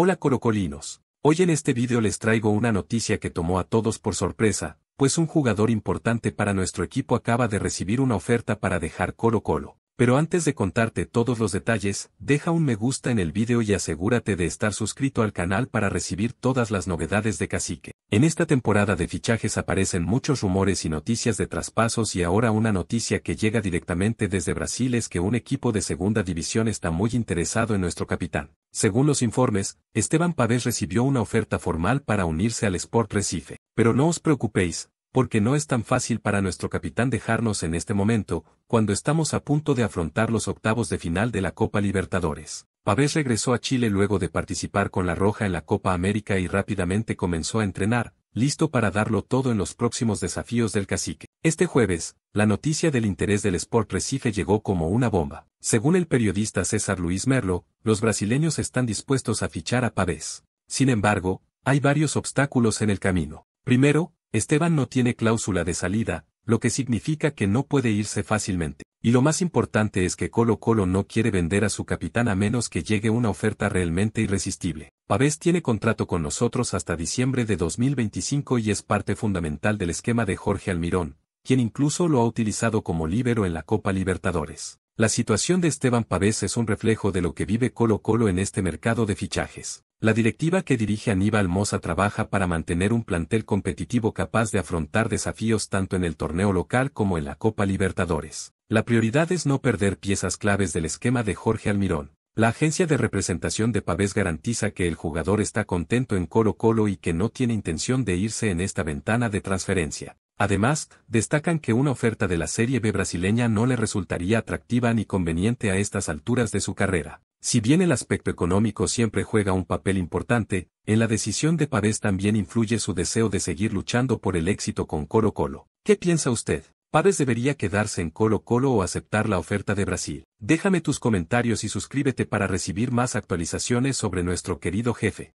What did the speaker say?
Hola Corocolinos. Hoy en este vídeo les traigo una noticia que tomó a todos por sorpresa, pues un jugador importante para nuestro equipo acaba de recibir una oferta para dejar Colo Colo. Pero antes de contarte todos los detalles, deja un me gusta en el vídeo y asegúrate de estar suscrito al canal para recibir todas las novedades de Cacique. En esta temporada de fichajes aparecen muchos rumores y noticias de traspasos y ahora una noticia que llega directamente desde Brasil es que un equipo de segunda división está muy interesado en nuestro capitán. Según los informes, Esteban Pavés recibió una oferta formal para unirse al Sport Recife. Pero no os preocupéis, porque no es tan fácil para nuestro capitán dejarnos en este momento, cuando estamos a punto de afrontar los octavos de final de la Copa Libertadores. Pavés regresó a Chile luego de participar con la Roja en la Copa América y rápidamente comenzó a entrenar, listo para darlo todo en los próximos desafíos del cacique. Este jueves, la noticia del interés del Sport Recife llegó como una bomba. Según el periodista César Luis Merlo, los brasileños están dispuestos a fichar a Pavés. Sin embargo, hay varios obstáculos en el camino. Primero, Esteban no tiene cláusula de salida, lo que significa que no puede irse fácilmente. Y lo más importante es que Colo Colo no quiere vender a su capitán a menos que llegue una oferta realmente irresistible. Pavés tiene contrato con nosotros hasta diciembre de 2025 y es parte fundamental del esquema de Jorge Almirón, quien incluso lo ha utilizado como líbero en la Copa Libertadores. La situación de Esteban Pavés es un reflejo de lo que vive Colo Colo en este mercado de fichajes. La directiva que dirige Aníbal Mosa trabaja para mantener un plantel competitivo capaz de afrontar desafíos tanto en el torneo local como en la Copa Libertadores. La prioridad es no perder piezas claves del esquema de Jorge Almirón. La agencia de representación de Pavés garantiza que el jugador está contento en Colo Colo y que no tiene intención de irse en esta ventana de transferencia. Además, destacan que una oferta de la Serie B brasileña no le resultaría atractiva ni conveniente a estas alturas de su carrera. Si bien el aspecto económico siempre juega un papel importante, en la decisión de Pavés también influye su deseo de seguir luchando por el éxito con Colo Colo. ¿Qué piensa usted? ¿Pavés debería quedarse en Colo Colo o aceptar la oferta de Brasil? Déjame tus comentarios y suscríbete para recibir más actualizaciones sobre nuestro querido jefe.